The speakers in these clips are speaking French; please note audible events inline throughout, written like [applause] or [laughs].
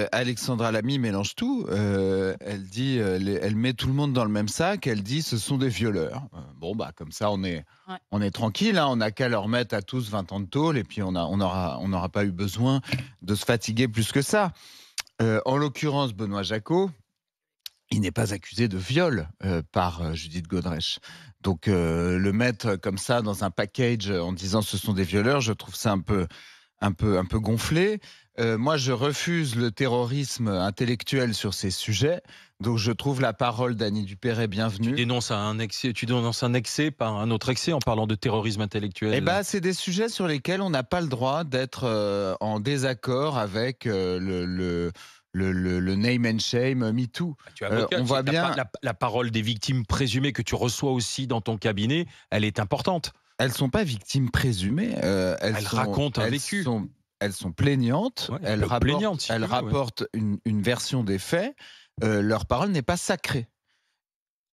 Euh, Alexandra Lamy mélange tout. Euh, elle dit, euh, elle, met tout le monde dans le même sac. Elle dit, ce sont des violeurs. bon, bah comme ça, on est, on est tranquille. Hein, on n'a qu'à leur mettre à tous 20 ans de tôle et puis on n'aura on aura, on pas eu besoin de se fatiguer plus que ça. en l'occurrence, Benoît Jacot, il n'est pas accusé de viol par Judith Godrèche. Donc le mettre comme ça dans un package en disant ce sont des violeurs, je trouve ça un peu un peu, un peu gonflé. Euh, moi, je refuse le terrorisme intellectuel sur ces sujets. Donc, je trouve la parole d'Annie Dupéret bienvenue. Tu dénonces un excès, tu dénonces un excès par un autre excès en parlant de terrorisme intellectuel. Eh bien, c'est des sujets sur lesquels on n'a pas le droit d'être euh, en désaccord avec euh, le, name and shame, MeToo. Ah, euh, on voit bien. la, parole des victimes présumées que tu reçois aussi dans ton cabinet, elle est importante. Elles sont pas victimes présumées. Euh, elles, racontent elles Sont, elles sont plaignantes. elles rapportent, une, version des faits. Euh, leur parole n'est pas sacrée.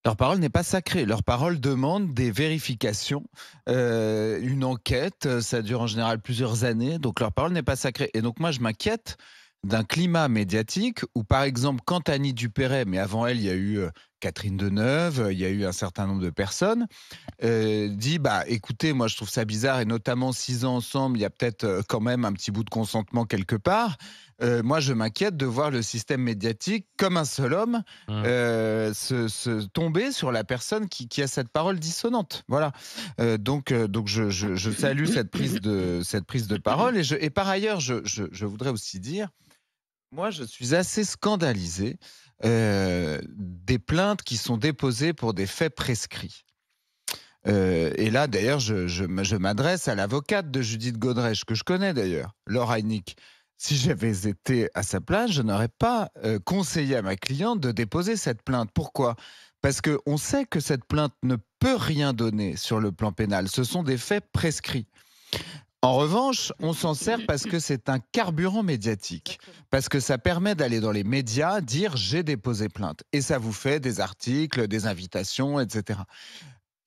Leur parole n'est pas sacrée. Leur parole demande des vérifications, euh, une enquête. Ça dure en général plusieurs années. Donc leur parole n'est pas sacrée. Et donc moi, je m'inquiète d'un climat médiatique où, par exemple, quand Annie Dupéret, mais avant elle, il y a eu Catherine Deneuve, il y a eu un certain nombre de personnes, euh, dit bah écoutez, moi je trouve ça bizarre et notamment six ans ensemble, il y a peut-être euh, quand même un petit bout de consentement quelque part. Euh, moi je m'inquiète de voir le système médiatique comme un seul homme mmh. se, tomber sur la personne qui, a cette parole dissonante. Voilà. donc donc je, salue cette prise de cette prise de parole et, par ailleurs je voudrais aussi dire moi, je suis assez scandalisé des plaintes qui sont déposées pour des faits prescrits. et là, d'ailleurs, je, m'adresse à l'avocate de Judith Godrèche, que je connais d'ailleurs, Laura Heinick. Si j'avais été à sa place, je n'aurais pas conseillé à ma cliente de déposer cette plainte. Pourquoi Parce qu'on sait que cette plainte ne peut rien donner sur le plan pénal. Ce sont des faits prescrits. En revanche, on s'en sert parce que c'est un carburant médiatique, parce que ça permet d'aller dans les médias, dire j'ai déposé plainte. Et ça vous fait des articles, des invitations, etc.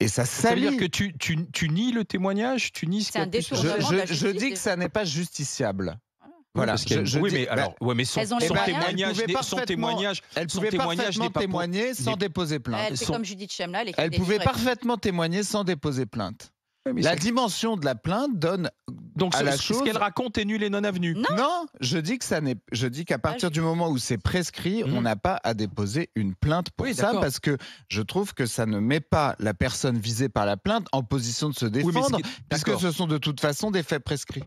Et ça Ça veut dire que tu, nies le témoignage, tu nies ce je, dis que ça n'est pas justiciable. Ah. Voilà. oui, mais alors, bah, ouais, mais son, témoignage, elle elle pouvait parfaitement témoigner sans déposer plainte. elle pouvait parfaitement témoigner sans déposer plainte la dimension de la plainte donne donc à la chose... ce qu'elle raconte est nul et non avenu. Non, je dis que ça n'est. Je dis qu'à ah, partir du moment où c'est prescrit, hmm. on n'a pas à déposer une plainte pour ça parce que je trouve que ça ne met pas la personne visée par la plainte en position de se défendre puisque ce sont de toute façon des faits prescrits.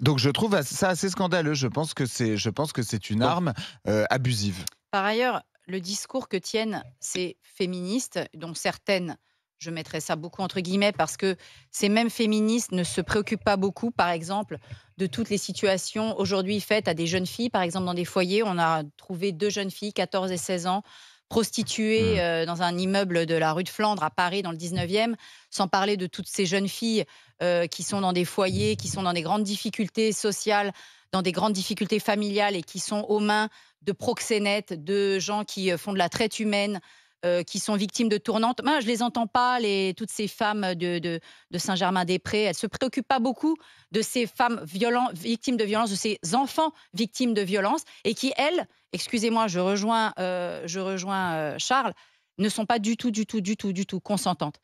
Donc je trouve ça assez scandaleux. Je pense que c'est, je pense que c'est une arme euh, abusive. Par ailleurs, le discours que tiennent ces féministes, dont certaines je mettrais ça beaucoup entre guillemets, parce que ces mêmes féministes ne se préoccupent pas beaucoup, par exemple, de toutes les situations aujourd'hui faites à des jeunes filles. Par exemple, dans des foyers, on a trouvé deux jeunes filles, 14 et 16 ans, prostituées mmh. euh, dans un immeuble de la rue de Flandre à Paris dans le 19e, sans parler de toutes ces jeunes filles euh, qui sont dans des foyers, qui sont dans des grandes difficultés sociales, dans des grandes difficultés familiales et qui sont aux mains de proxénètes, de gens qui euh, font de la traite humaine, euh, qui sont victimes de tournantes. Moi, je les entends pas, les, toutes ces femmes de, Saint-Germain-des-Prés. Elles se préoccupent pas beaucoup de ces femmes violentes, victimes de violences, de ces enfants victimes de violences, et qui, elles, excusez-moi, je rejoins, euh, je rejoins euh, Charles, ne sont pas du tout, du tout, du tout, du tout consentantes.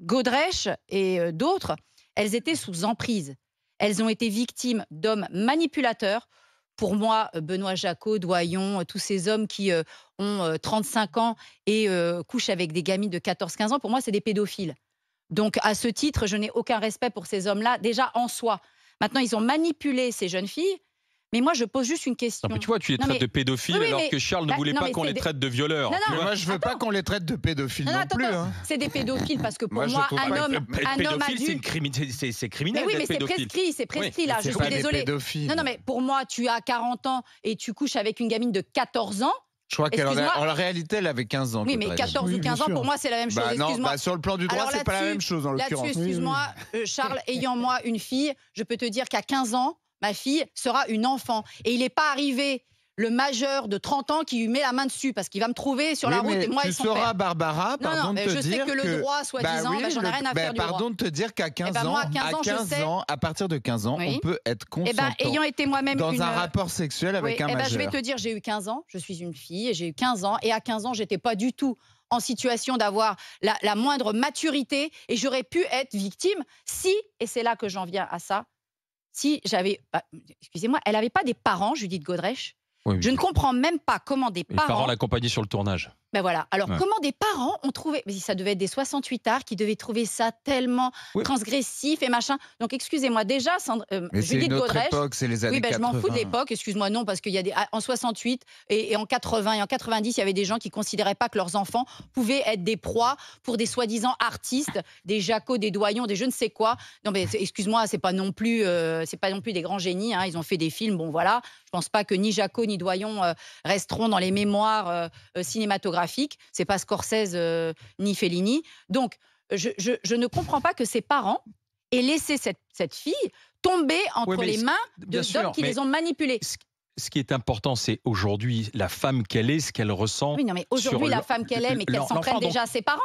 Godrèche et d'autres, elles étaient sous emprise. Elles ont été victimes d'hommes manipulateurs pour moi, euh, Benoît Jacot, Doyon, euh, tous ces hommes qui euh, ont 35 ans et couchent avec des gamines de 14-15 ans, pour moi, c'est des pédophiles. Donc, à ce titre, je n'ai aucun respect pour ces hommes-là, déjà en soi. Maintenant, ils ont manipulé ces jeunes filles mais moi, je pose juste une question. tu vois, tu les traites de pédophiles alors que Charles ne bah, voulait pas qu'on les traite de violeurs. moi, je ne veux pas qu'on les traite de pédophiles non, plus. Hein. C'est des pédophiles parce que pour moi, un, homme, un pédophile, c'est criminel. Mais oui, mais c'est prescrit, c'est prescrit là. Je suis désolée. Non, non, mais pour moi, tu as 40 ans et tu couches avec une gamine de 14 ans. Je crois qu'elle en, réalité, elle avait 15 ans. Oui, mais 14 ou 15 ans, pour moi, c'est la même bah, chose. non, bah, sur le plan du droit, c'est pas la même chose Là-dessus, excuse-moi, euh, Charles, [laughs] ayant moi une fille, je peux te dire qu'à 15 ans, ma fille sera une enfant. Et il n'est pas arrivé le majeur de 30 ans qui lui met la main dessus parce qu'il va me trouver sur la route et moi tu seras Barbara, pardon de te je sais que, le droit bah soi-disant, bah, j'en ai rien à faire Pardon de te dire qu'à 15, eh ben, ans, à partir de 15 ans, on peut être eh ben, consentant. ayant été moi-même dans un euh, rapport sexuel avec un majeur. Eh ben, je vais te dire, j'ai eu 15 ans, je suis une fille et j'ai eu 15 ans et à 15 ans, j'étais pas du tout en situation d'avoir la moindre maturité et j'aurais pu être victime si, et c'est là que j'en viens à ça, si j'avais. Excusez-moi, elle n'avait pas des parents, Judith Godrèche, je ne comprends même pas comment des parents. Les parents l'accompagnaient sur le tournage. Ben voilà. Alors, comment des parents ont trouvé. Mais ça devait être des 68 arts qui devaient trouver ça tellement transgressif et machin. Donc, excusez-moi, déjà, Sandre, euh, mais Judith Godrèche. époque, c'est les années Oui, ben, je m'en fous de l'époque, excuse-moi, non, parce qu'il y a des. Ah, en 68 et, en 80 et en 90, il y avait des gens qui considéraient pas que leurs enfants pouvaient être des proies pour des soi-disant artistes, des Jaco, des Doyons, des je ne sais quoi. Non, mais excuse-moi, c'est pas non plus, euh, c'est pas non plus des grands génies. Hein. Ils ont fait des films, bon voilà. Je pense pas que ni Jaco ni Doyon euh, resteront dans les mémoires euh, euh, cinématographiques. C'est pas Scorsese ni Fellini. Donc, je, ne comprends pas que ses parents aient laissé cette, fille tomber entre les mains de ceux qui les ont manipulés ce qui est important, c'est aujourd'hui la femme qu'elle est, ce qu'elle ressent. Oui, non, mais aujourd'hui, la femme qu'elle est, mais qu'elle s'entraîne déjà à ses parents.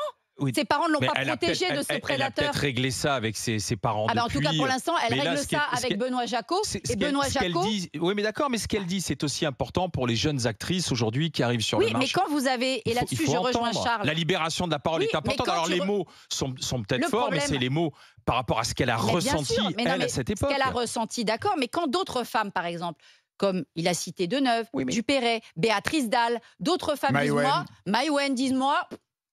Ses parents ne l'ont pas protégée de ce prédateur. Elle peut-être réglé ça avec ses, parents. Ah bah, en tout cas, pour l'instant, elle règle ça avec Benoît Jacot. Et Benoît Jacot. Dit, oui, mais d'accord, mais ce qu'elle ah. dit, c'est aussi important pour les jeunes actrices aujourd'hui qui arrivent sur le marché. Oui, mais quand vous avez, et là-dessus, je rejoins Charles. La libération de la parole est importante. Alors, les mots sont, peut-être forts, mais c'est les mots par rapport à ce qu'elle a ressenti, à cette époque. Ce qu'elle a ressenti, d'accord, mais quand d'autres femmes, par exemple, comme il a cité Deneuve, Dupéret, Béatrice Dalle, d'autres femmes disent-moi, Maïwen disent-moi,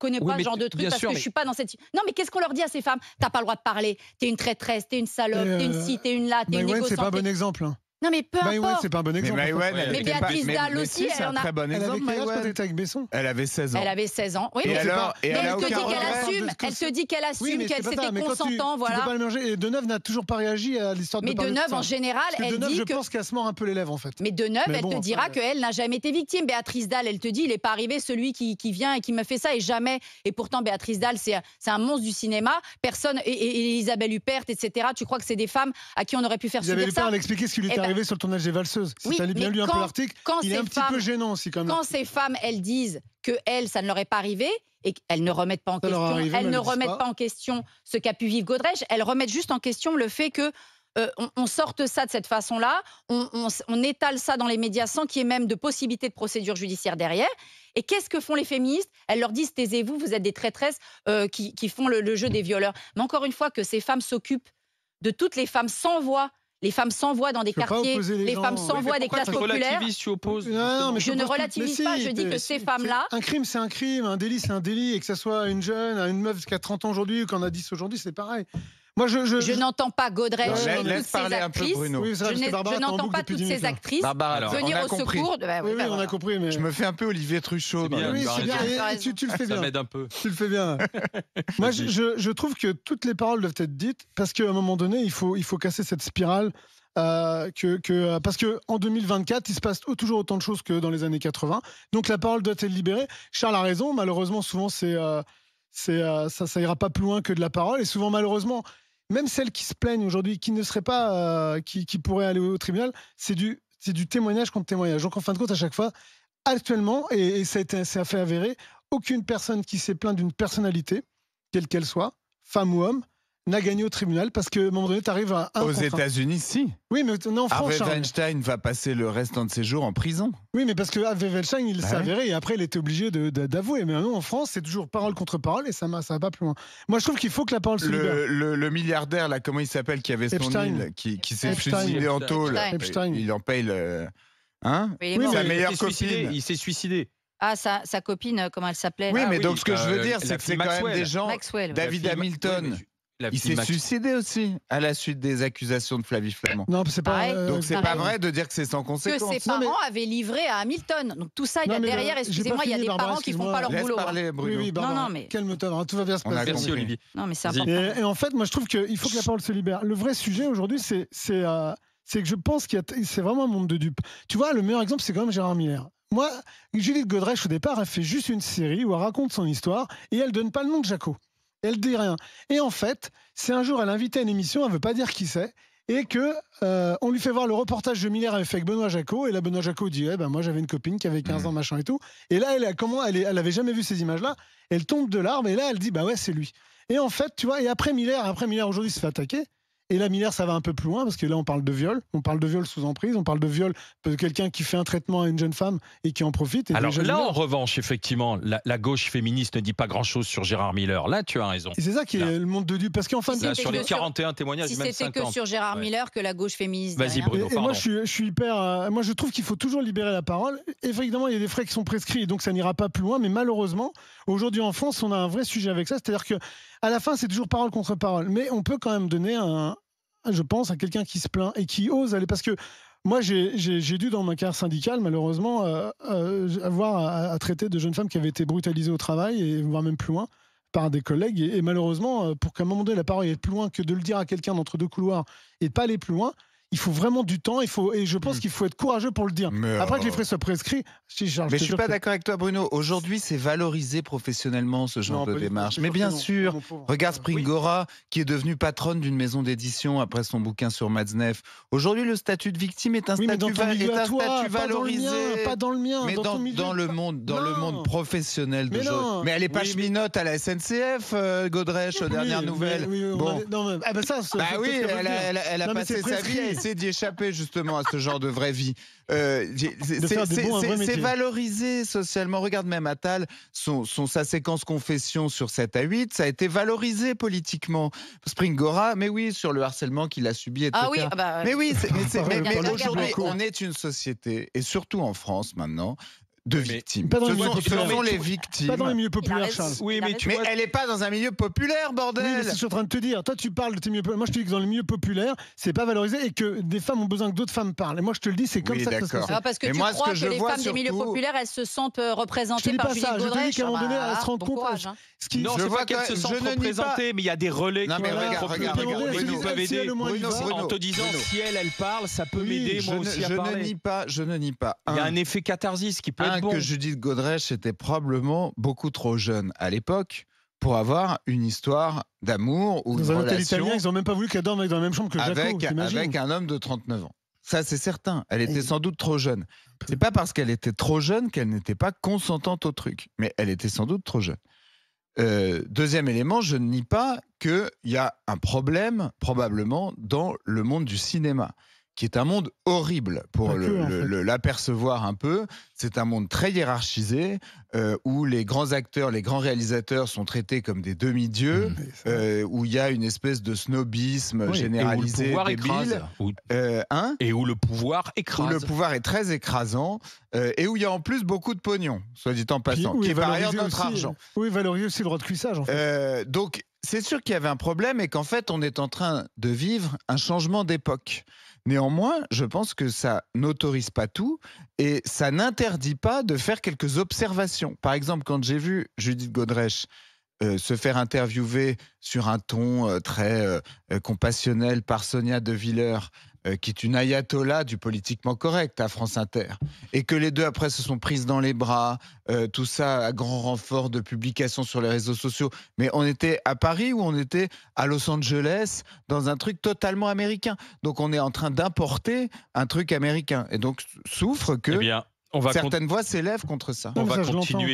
connais pas ce genre de truc parce que je suis pas dans cette. Non, mais qu'est-ce qu'on leur dit à ces femmes T'as pas le droit de parler. T'es une traîtresse, t'es une salope, t'es une euh, ci, t'es une là, t'es une négociante. C'est pas un bon exemple. Hein. Non, mais peu importe. c'est pas un bon exemple. Mais, elle mais était Béatrice mais- Dalle mais aussi, si, elle un en a. très bon Elle avait exemple. quel âge quand elle était avec Besson Elle avait 16 ans. Elle avait 16 ans. Oui, Et mais c'est alors- pas- et mais elle elle, te dit qu'elle assume, elle te dit qu'elle assume, qu'elle pas ça, s'était mais quand tu- consentant, Tu peux pas le mélanger. Et Deneuve n'a toujours pas réagi à l'histoire de Mais Deneuve, en général, elle dit dit je pense qu'elle se mord un peu les lèvres en fait. Mais Deneuve, elle te dira que euh. qu'elle n'a jamais été victime. Béatrice Dalle, elle te dit, il n'est pas arrivé celui qui, qui vient et qui me fait ça, et jamais. Et pourtant, Béatrice Dalle, c'est un- c'est un monstre du cinéma. Personne, et, et Isabelle Huppert, etc., tu crois que c'est des femmes à qui on aurait pu faire Isabelle subir Huppert, ça elle expliqué ce qui lui eh était ben, sur le tournage des Valseuses. Si tu bien lu un peu l'article, il est un petit peu gênant aussi quand Quand ces femmes, elles disent que elles, ça ne leur est pas arrivé et qu'elles ne remettent pas en question, ne remettent pas. en question ce qu'a pu vivre Godrej, elles remettent juste en question le fait que euh, on, sorte ça de cette façon-là, on, étale ça dans les médias sans qu'il y ait même de possibilité de procédure judiciaire derrière. Et qu'est-ce que font les féministes Elles leur disent taisez-vous, vous êtes des traîtresses euh, qui, font le jeu des violeurs. Mais encore une fois, que ces femmes s'occupent de toutes les femmes sans voix les femmes s'envoient dans des quartiers, les, femmes s'envoient des classes populaires. Tu je, ne relativise pas, je dis que ces femmes-là. Un crime, c'est un crime, un délit, c'est un délit, et que ça soit une jeune, une meuf qui a 30 ans aujourd'hui ou qu'on a 10 aujourd'hui, c'est pareil. Moi, je, je, n'entends pas Godrej et toutes actrices. je, n'entends pas toutes ces actrices venir au secours. Bah oui, on a compris. Mais... Je me fais un peu Olivier Truchot. oui, bien. Tu, le fais bien. Ça un peu. Tu le fais bien. [laughs] Moi, je, trouve que toutes les paroles doivent être dites parce qu'à un moment donné, il faut, il faut casser cette spirale. Euh, que, que, euh, parce que en 2024, il se passe toujours autant de choses que dans les années 80. Donc la parole doit être libérée. Charles a raison. Malheureusement, souvent c'est euh, ça, ça ira pas plus loin que de la parole. Et souvent, malheureusement, même celles qui se plaignent aujourd'hui, qui ne seraient pas, euh, qui, pourraient aller au tribunal, c'est du, c'est du témoignage contre témoignage. Donc en fin de compte, à chaque fois, actuellement, et, ça a été, fait avéré, aucune personne qui s'est plainte d'une personnalité, quelle qu'elle soit, femme ou homme, n'a gagné au tribunal parce que à un moment donné, tu arrives à Aux États-Unis, si. Oui, mais non, en France. Harvey Weinstein va passer le restant de ses jours en prison. Oui, mais parce que Harvey Weinstein, il bah s'est avéré et après, il était obligé d'avouer. Mais non, en France, c'est toujours parole contre parole et ça ne va pas plus loin. Moi, je trouve qu'il faut que la parole se Le, milliardaire, là, comment il s'appelle, qui avait son île, qui, s'est suicidé en tôle. Il en paye le. Hein oui, Sa meilleure il copine. il s'est suicidé. Ah, sa, sa, copine, euh, comment elle s'appelait Oui, ah mais donc ce que euh, je veux dire, c'est que c'est quand même des gens. David Hamilton il s'est suicidé aussi à la suite des accusations de Flavie Flamand. Non, c'est pas. vrai. Euh, donc c'est pas vrai de dire que c'est sans conséquence. Que ses parents avaient livré à Hamilton. Donc tout ça, il y a derrière. Euh, excusez-moi, il y a des parents qui font pas leur boulot. Hein. Parler, Bruno. Oui, oui, non, non, mais calme-toi, tout va bien se passer. Merci Olivier. Non, mais c'est important. Et, en fait, moi, je trouve qu'il faut que la parole se libère. Le vrai sujet aujourd'hui, c'est euh, que je pense que c'est vraiment un monde de dupes. Tu vois, le meilleur exemple, c'est quand même Gérard Miller. Moi, Juliette Godrèche, au départ, elle fait juste une série où elle raconte son histoire et elle donne pas le nom de Jaco. Elle dit rien. Et en fait, c'est un jour, elle invite à une émission, elle veut pas dire qui c'est, et que euh, on lui fait voir le reportage de Miller avec Benoît Jacot et là Benoît Jacot dit eh ben moi j'avais une copine qui avait 15 mm. ans machin et tout et là elle a, comment elle, elle avait jamais vu ces images là elle tombe de larmes et là elle dit bah ouais c'est lui et en fait tu vois et après Miller après Miller aujourd'hui se fait attaquer et là, Miller, ça va un peu plus loin parce que là, on parle de viol, on parle de viol sous emprise, on parle de viol de quelqu'un qui fait un traitement à une jeune femme et qui en profite. Alors là, en revanche, effectivement, la, gauche féministe ne dit pas grand-chose sur Gérard Miller. Là, tu as raison. C'est ça qui est le monde de Dieu. Parce qu'en fin de compte, sur les 41 témoignages, si c'était que sur Gérard Miller que la gauche féministe. Vas-y, Bruno. Et, moi, je suis, hyper. Euh, moi, je trouve qu'il faut toujours libérer la parole. Effectivement, il y a des frais qui sont prescrits, donc ça n'ira pas plus loin. Mais malheureusement, aujourd'hui en France, on a un vrai sujet avec ça. C'est-à-dire que à la fin, c'est toujours parole contre parole. Mais on peut quand même donner un, ah, je pense, à quelqu'un qui se plaint et qui ose aller. Parce que moi, j'ai dû, dans ma carrière syndicale, malheureusement, euh, euh, avoir à, traiter de jeunes femmes qui avaient été brutalisées au travail, et voire même plus loin, par des collègues. Et, malheureusement, euh, pour qu'à un moment donné, la parole aille plus loin que de le dire à quelqu'un d'entre deux couloirs et pas aller plus loin, il faut vraiment du temps. Il faut, et je pense mm. qu'il faut être courageux pour le dire. Après que les euh, frais soient prescrits, je, ne suis pas d'accord avec toi, Bruno. Aujourd'hui, c'est valorisé professionnellement ce genre de démarche. Mais bien sûr, regarde Springora, qui est devenue patronne d'une maison d'édition après son bouquin sur Madznef. Aujourd'hui, le statut de victime est un statut, statut valorisé. Dans pas dans le mien. Mais dans, le monde, dans le monde professionnel de Mais elle est pas cheminote à la SNCF, euh, aux dernière nouvelle. oui, elle a passé sa vie c'est d'y échapper justement à ce genre de vraie vie. Euh, c'est valorisé socialement. Regarde même Attal, son, sa séquence confession sur 7 à 8, ça a été valorisé politiquement. Springora, mais oui, sur le harcèlement qu'il a subi, etc. Ah oui, ah bah, mais oui, mais [laughs] aujourd'hui, on est une société, et surtout en France maintenant, de victimes. Pas dans ce les sont, les victimes. Pas dans les milieux populaires, Charles. mais, elle n'est pas dans un milieu populaire, bordel. ce mais je suis en train de te dire. Toi, tu parles de tes milieux populaires. Moi, je te dis que dans les milieux populaires, c'est pas valorisé et que des femmes ont besoin que d'autres femmes parlent. Et moi, je te le dis, c'est comme ça que ça se passe. parce que mais tu crois que, les femmes des milieux populaires, elles se sentent représentées par Gilles Godrèche. Je te Je dis qu'à un moment donné, elles se rendent compte. Non, je pas qu'elles se sentent représentées, mais il y a des relais qui peuvent aider. En te disant, si elle, elle parle, ça peut m'aider moi aussi à parler. Je ne nie pas. Il y a un effet catharsis qui peut Hein, que Judith Godrèche était probablement beaucoup trop jeune à l'époque pour avoir une histoire d'amour ou une relation. ils n'ont même pas voulu qu'elle dorme dans la même chambre que avec, avec un homme de 39 ans. Ça, c'est certain. Elle était sans doute trop jeune. C'est pas parce qu'elle était trop jeune qu'elle n'était pas consentante au truc, mais elle était sans doute trop jeune. Euh, deuxième élément, je ne nie pas qu'il y a un problème, probablement, dans le monde du cinéma qui est un monde horrible pour l'apercevoir un peu. C'est un monde très hiérarchisé euh, où les grands acteurs, les grands réalisateurs sont traités comme des demi-dieux, mm, euh, où il y a une espèce de snobisme généralisé, et où le euh, hein et où le pouvoir le pouvoir est très écrasant, et où il y a en plus beaucoup de pognon, soit dit en passant, qui est par ailleurs notre argent. Oui, valorieux aussi le droit de cuissage. En fait. donc c'est sûr qu'il y avait un problème et qu'en fait, on est en train de vivre un changement d'époque. Néanmoins, je pense que ça n'autorise pas tout et ça n'interdit pas de faire quelques observations. Par exemple, quand j'ai vu Judith Godrèche euh, se faire interviewer sur un ton euh, très euh, compassionnel par Sonia De euh, qui est une ayatollah du politiquement correct à France Inter, et que les deux après se sont prises dans les bras, euh, tout ça à grand renfort de publications sur les réseaux sociaux. Mais on était à Paris ou on était à Los Angeles dans un truc totalement américain. Donc on est en train d'importer un truc américain, et donc souffre que eh certaines voix s'élèvent contre ça. On, ah, va continuer.